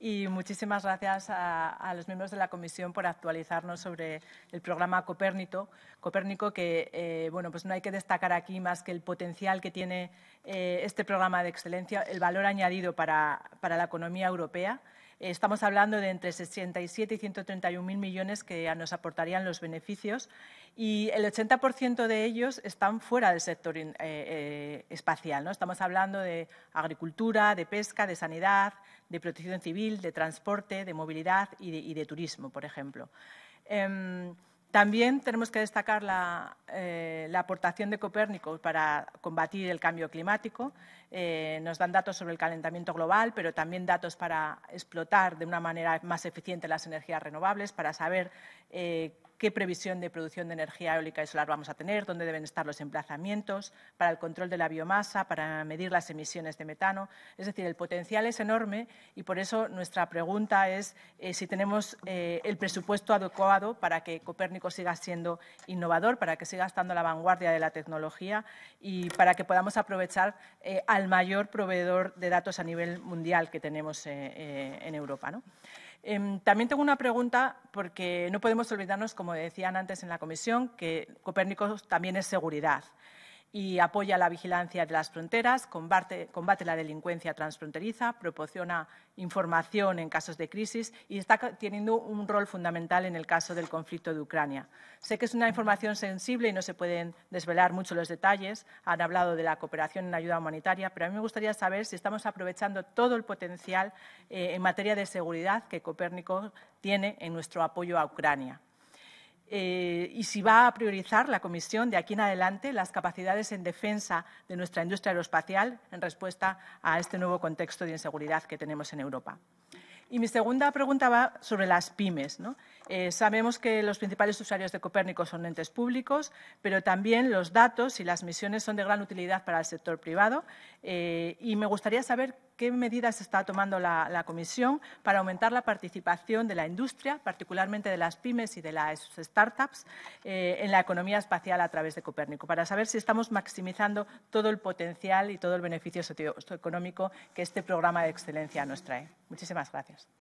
y muchísimas gracias a, los miembros de la comisión por actualizarnos sobre el programa Copérnico, Copérnico que eh, bueno, pues no hay que destacar aquí más que el potencial que tiene eh, este programa de excelencia, el valor añadido para la economía europea Estamos hablando de entre 67 y 131 mil millones que nos aportarían los beneficios y el 80% de ellos están fuera del sector eh, eh, espacial. ¿no? Estamos hablando de agricultura, de pesca, de sanidad, de protección civil, de transporte, de movilidad y de, turismo, por ejemplo. Em, también tenemos que destacar eh, la, aportación de Copérnico para combatir el cambio climático. Eh, nos dan datos sobre el calentamiento global, pero también datos para explotar de una manera más eficiente las energías renovables, para saber eh, qué previsión de producción de energía eólica y solar vamos a tener, dónde deben estar los emplazamientos, para el control de la biomasa, para medir las emisiones de metano. Es decir, el potencial es enorme y por eso nuestra pregunta es eh, si tenemos eh, el presupuesto adecuado para que Copérnico siga siendo innovador, para que siga estando a la vanguardia de la tecnología y para que podamos aprovechar eh, al mayor proveedor de datos a nivel mundial que tenemos en Europa. Em, también tengo una pregunta porque no podemos olvidarnos, como decían antes en la comisión, que Copérnico también es seguridad y apoya la vigilancia de las fronteras, combate, la delincuencia transfronteriza, proporciona información en casos de crisis y está teniendo un rol fundamental en el caso del conflicto de Ucrania. Sé que es una información sensible y no se pueden desvelar mucho los detalles. Han hablado de la cooperación en ayuda humanitaria, pero a mí me gustaría saber si estamos aprovechando todo el potencial eh, en materia de seguridad que Copérnico tiene en nuestro apoyo a Ucrania. Eh, y si va a priorizar la Comisión de aquí en adelante las capacidades en defensa de nuestra industria aeroespacial en respuesta a este nuevo contexto de inseguridad que tenemos en Europa. Y mi segunda pregunta va sobre las pymes. ¿no? Eh, sabemos que los principales usuarios de Copérnico son entes públicos, pero también los datos y las misiones son de gran utilidad para el sector privado. Eh, y me gustaría saber qué medidas está tomando la, Comisión para aumentar la participación de la industria, particularmente de las pymes y de las startups, eh, en la economía espacial a través de Copérnico, para saber si estamos maximizando todo el potencial y todo el beneficio socioeconómico que este programa de excelencia nos trae. Muchísimas gracias.